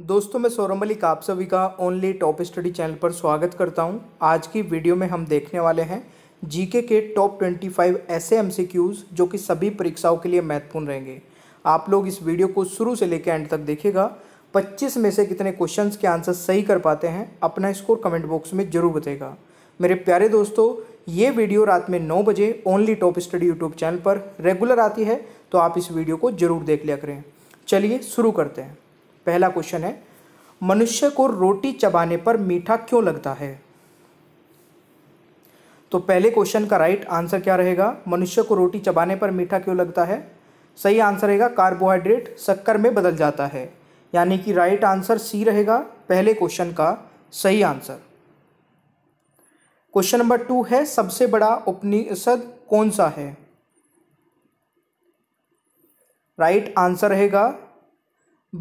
दोस्तों मैं सौरभ मलिक आप सभी का ओनली टॉप स्टडी चैनल पर स्वागत करता हूं आज की वीडियो में हम देखने वाले हैं जीके के टॉप 25 ऐसे एमसीक्यूज़ जो कि सभी परीक्षाओं के लिए महत्वपूर्ण रहेंगे आप लोग इस वीडियो को शुरू से लेकर एंड तक देखेगा 25 में से कितने क्वेश्चन के आंसर सही कर पाते हैं अपना स्कोर कमेंट बॉक्स में जरूर बताएगा मेरे प्यारे दोस्तों ये वीडियो रात में नौ बजे only top study YouTube channel पर रेगुलर आती है तो आप इस वीडियो को जरूर देख लिया करें चलिए शुरू करते हैं पहला क्वेश्चन है मनुष्य को रोटी चबाने पर मीठा क्यों लगता है तो पहले क्वेश्चन का राइट आंसर क्या रहेगा मनुष्य को रोटी चबाने पर मीठा क्यों लगता है सही आंसर रहेगा कार्बोहाइड्रेट शक्कर में बदल जाता है यानी कि राइट आंसर सी रहेगा पहले क्वेश्चन का सही आंसर क्वेश्चन नंबर टू है सबसे बड़ा उपनिषद कौन सा है राइट आंसर रहेगा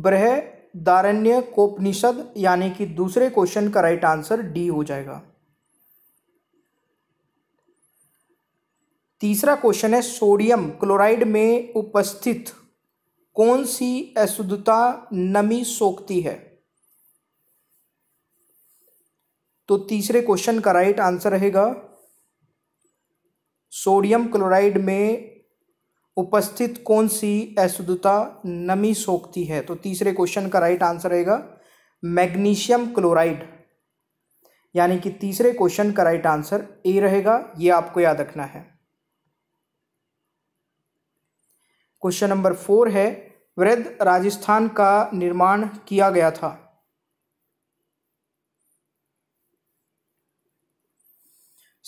ब्रह दारण्य कोपनिषद यानी कि दूसरे क्वेश्चन का राइट आंसर डी हो जाएगा तीसरा क्वेश्चन है सोडियम क्लोराइड में उपस्थित कौन सी अशुद्धता नमी सोखती है तो तीसरे क्वेश्चन का राइट आंसर रहेगा सोडियम क्लोराइड में उपस्थित कौन सी अशुद्धता नमी सोखती है तो तीसरे क्वेश्चन का राइट आंसर रहेगा मैग्नीशियम क्लोराइड यानी कि तीसरे क्वेश्चन का राइट आंसर ए रहेगा ये आपको याद रखना है क्वेश्चन नंबर फोर है वृद्ध राजस्थान का निर्माण किया गया था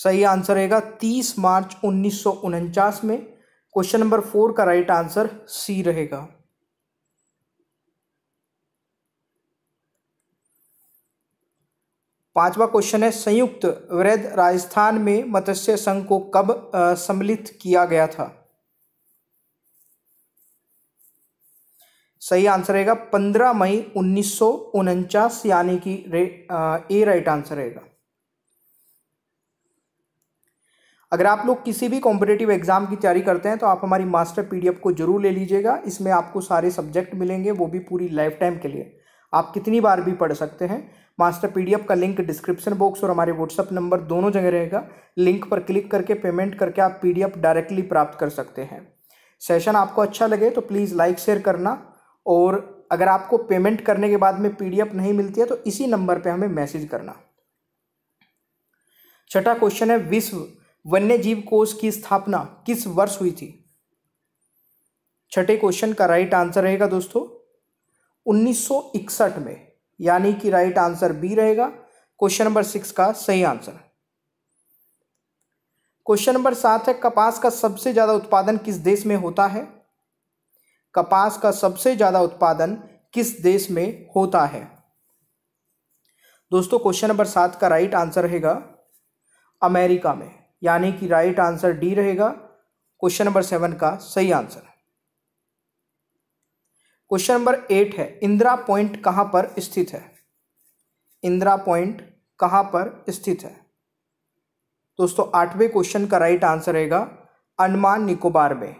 सही आंसर रहेगा तीस मार्च उन्नीस में क्वेश्चन नंबर फोर का राइट आंसर सी रहेगा पांचवा क्वेश्चन है संयुक्त वृद्ध राजस्थान में मत्स्य संघ को कब सम्मिलित किया गया था सही आंसर रहेगा पंद्रह मई उन्नीस सौ उनचास यानी कि ए राइट आंसर रहेगा अगर आप लोग किसी भी कॉम्पिटेटिव एग्ज़ाम की तैयारी करते हैं तो आप हमारी मास्टर पीडीएफ को जरूर ले लीजिएगा इसमें आपको सारे सब्जेक्ट मिलेंगे वो भी पूरी लाइफ टाइम के लिए आप कितनी बार भी पढ़ सकते हैं मास्टर पीडीएफ का लिंक डिस्क्रिप्शन बॉक्स और हमारे व्हाट्सअप नंबर दोनों जगह रहेगा लिंक पर क्लिक करके पेमेंट करके आप पी डायरेक्टली प्राप्त कर सकते हैं सेशन आपको अच्छा लगे तो प्लीज़ लाइक शेयर करना और अगर आपको पेमेंट करने के बाद में पी नहीं मिलती है तो इसी नंबर पर हमें मैसेज करना छठा क्वेश्चन है विश्व वन्य जीव कोष की स्थापना किस वर्ष हुई थी छठे क्वेश्चन का राइट आंसर रहेगा दोस्तों 1961 में यानी कि राइट आंसर बी रहेगा क्वेश्चन नंबर सिक्स का सही आंसर क्वेश्चन नंबर सात है कपास का सबसे ज़्यादा उत्पादन किस देश में होता है कपास का सबसे ज़्यादा उत्पादन किस देश में होता है दोस्तों क्वेश्चन नंबर सात का राइट आंसर रहेगा अमेरिका में यानी कि राइट आंसर डी रहेगा क्वेश्चन नंबर सेवन का सही आंसर क्वेश्चन नंबर एट है इंदिरा पॉइंट कहां पर स्थित है इंदिरा पॉइंट कहां पर स्थित है दोस्तों आठवें क्वेश्चन का राइट आंसर रहेगा अंडमान निकोबार में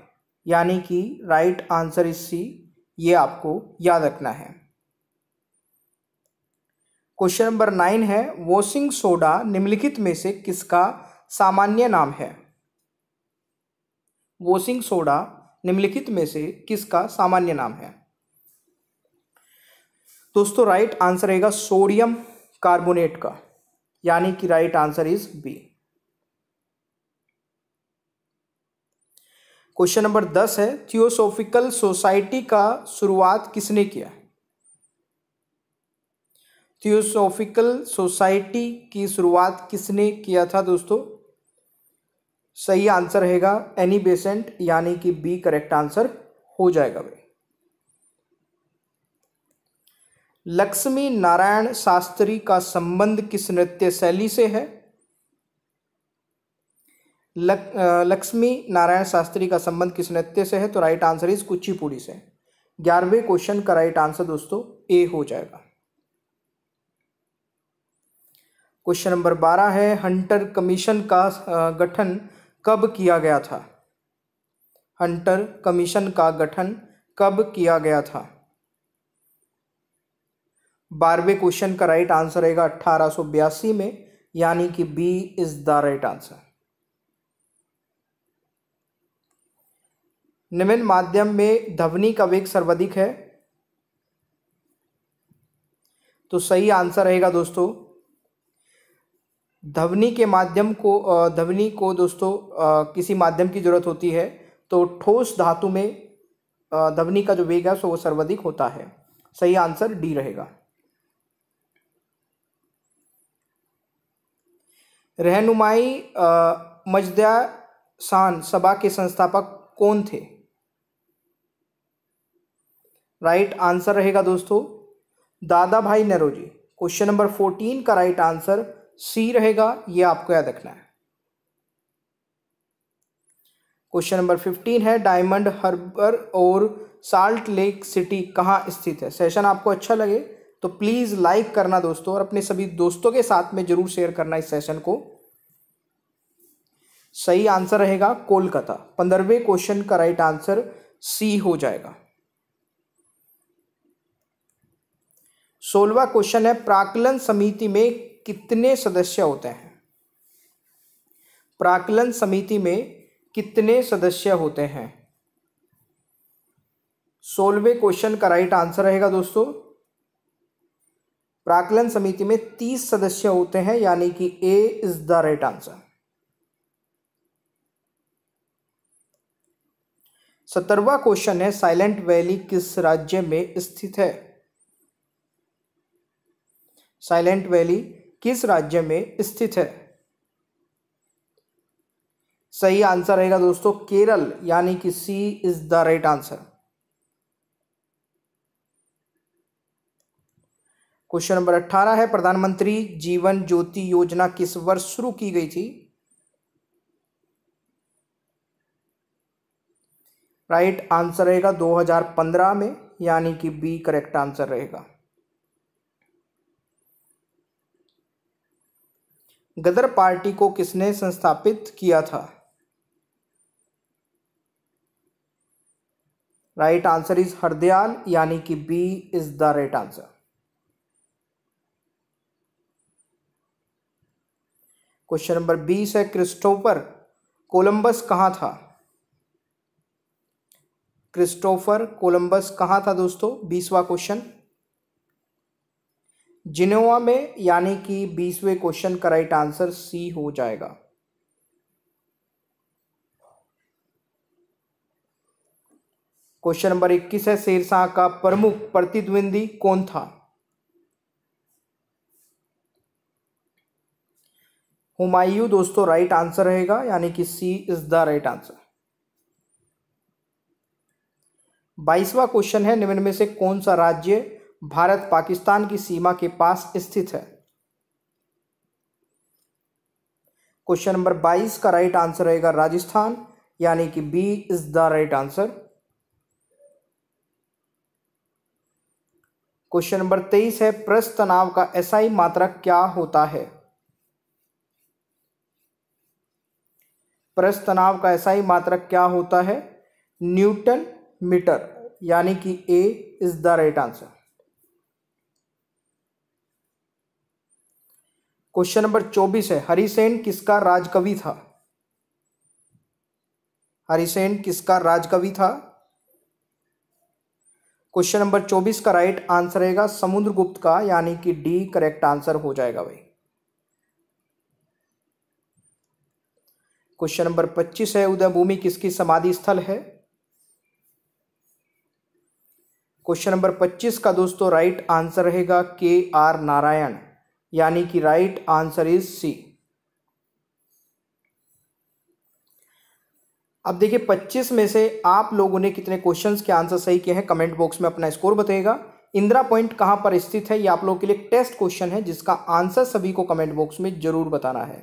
यानी कि राइट आंसर इस सी ये आपको याद रखना है क्वेश्चन नंबर नाइन है वॉशिंग सोडा निम्नलिखित में से किसका सामान्य नाम है वोसिंग सोडा निम्नलिखित में से किसका सामान्य नाम है दोस्तों राइट आंसर रहेगा सोडियम कार्बोनेट का यानी कि right answer is B question number दस है थियोसोफिकल सोसाइटी का शुरुआत किसने किया थियोसोफिकल सोसाइटी की शुरुआत किसने किया था दोस्तों सही आंसर रहेगा एनी बेसेंट यानी कि बी करेक्ट आंसर हो जाएगा भाई लक्ष्मी नारायण शास्त्री का संबंध किस नृत्य शैली से है लक, लक्ष्मी नारायण शास्त्री का संबंध किस नृत्य से है तो राइट आंसर इज कुचिपुड़ी से ग्यारहवें क्वेश्चन का राइट आंसर दोस्तों ए हो जाएगा क्वेश्चन नंबर बारह है हंटर कमीशन का गठन कब किया गया था हंटर कमीशन का गठन कब किया गया था बारहवें क्वेश्चन का राइट आंसर रहेगा अट्ठारह में यानी कि B is the right answer निम्न माध्यम में ध्वनि का वेग सर्वाधिक है तो सही आंसर रहेगा दोस्तों ध्वनि के माध्यम को ध्वनि को दोस्तों किसी माध्यम की ज़रूरत होती है तो ठोस धातु में ध्वनि का जो वेग है सो वो सर्वाधिक होता है सही आंसर डी रहेगा रहनुमाई मजदा शान सभा के संस्थापक कौन थे राइट आंसर रहेगा दोस्तों Dada Bhai Nehru ji question number fourteen का राइट आंसर सी रहेगा ये आपको याद रखना है क्वेश्चन नंबर फिफ्टीन है डायमंड हार्बर और साल्ट लेक सिटी कहाँ स्थित है सेशन आपको अच्छा लगे तो प्लीज़ लाइक करना दोस्तों और अपने सभी दोस्तों के साथ में जरूर शेयर करना इस सेशन को सही आंसर रहेगा कोलकाता पंद्रहवें क्वेश्चन का राइट आंसर सी हो जाएगा सोलवा क्वेश्चन है प्राकलन समिति में कितने सदस्य होते हैं प्राकलन समिति में कितने सदस्य होते हैं सोलवे क्वेश्चन का राइट आंसर रहेगा दोस्तों प्राकलन समिति में तीस सदस्य होते हैं यानी कि A is the right answer सत्तरवा क्वेश्चन है साइलेंट वैली किस राज्य में स्थित है साइलेंट वैली किस राज्य में स्थित है सही आंसर रहेगा दोस्तों केरल यानी कि C is the right answer question number अट्ठारह है प्रधानमंत्री जीवन ज्योति योजना किस वर्ष शुरू की गई थी राइट आंसर रहेगा 2015 में यानी कि बी करेक्ट आंसर रहेगा गदर पार्टी को किसने संस्थापित किया था राइट आंसर इज हरदयाल यानी कि B is the right answer question number बीस है क्रिस्टोफर कोलंबस कहां था क्रिस्टोफर कोलंबस कहां था दोस्तों बीसवा क्वेश्चन जिनोवा में यानी कि बीसवें क्वेश्चन का राइट आंसर सी हो जाएगा क्वेश्चन नंबर इक्कीस है शेरशाह का प्रमुख प्रतिद्वंदी कौन था हुमायूं दोस्तों राइट आंसर रहेगा यानी कि C is the right answer बाईसवा क्वेश्चन है निम्न में से कौन सा राज्य भारत पाकिस्तान की सीमा के पास स्थित है क्वेश्चन नंबर बाईस का राइट आंसर रहेगा राजस्थान यानी कि B is the right answer question number तेईस है प्रस तनाव का एसआई मात्रक क्या होता है प्रस तनाव का एसआई मात्रक क्या होता है न्यूटन मीटर यानी कि A is the right answer question number चौबीस है हरिसेन किसका राजकवि था हरिसेन किसका राजकवि था क्वेश्चन नंबर चौबीस का राइट आंसर रहेगा समुद्रगुप्त का यानी कि डी करेक्ट आंसर हो जाएगा भाई क्वेश्चन नंबर पच्चीस है उदयभूमि किसकी समाधि स्थल है क्वेश्चन नंबर पच्चीस का दोस्तों राइट आंसर रहेगा के आर नारायण यानी कि राइट आंसर इज सी अब देखिए 25 में से आप लोगों ने कितने क्वेश्चंस के आंसर सही किए हैं कमेंट बॉक्स में अपना स्कोर बताएगा इंदिरा पॉइंट कहां पर स्थित है ये आप लोगों के लिए टेस्ट क्वेश्चन है जिसका आंसर सभी को कमेंट बॉक्स में जरूर बताना है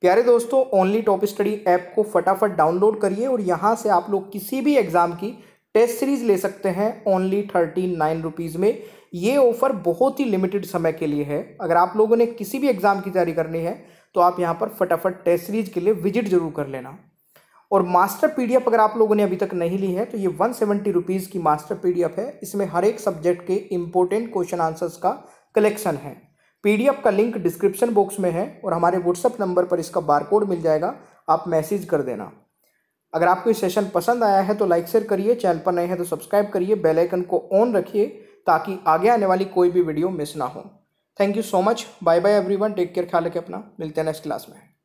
प्यारे दोस्तों ओनली टॉप स्टडी ऐप को फटाफट डाउनलोड करिए और यहां से आप लोग किसी भी एग्ज़ाम की टेस्ट सीरीज ले सकते हैं ओनली थर्टी नाइन रुपीज़ में ये ऑफ़र बहुत ही लिमिटेड समय के लिए है अगर आप लोगों ने किसी भी एग्ज़ाम की तैयारी करनी है तो आप यहाँ पर फटाफट टेस्ट सीरीज के लिए विजिट जरूर कर लेना और मास्टर पी अगर आप लोगों ने अभी तक नहीं ली है तो ये वन सेवेंटी रुपीज़ की मास्टर पी है इसमें हर एक सब्जेक्ट के इंपॉर्टेंट क्वेश्चन आंसर्स का कलेक्शन है पी का लिंक डिस्क्रिप्शन बॉक्स में है और हमारे व्हाट्सअप नंबर पर इसका बारकोड मिल जाएगा आप मैसेज कर देना अगर आपको ये सेशन पसंद आया है तो लाइक शेयर करिए चैनल पर नए हैं तो सब्सक्राइब करिए बेल आइकन को ऑन रखिए ताकि आगे आने वाली कोई भी वीडियो मिस ना हो thank you so much bye bye everyone take care ख्याल रखें अपना मिलते हैं नेक्स्ट क्लास में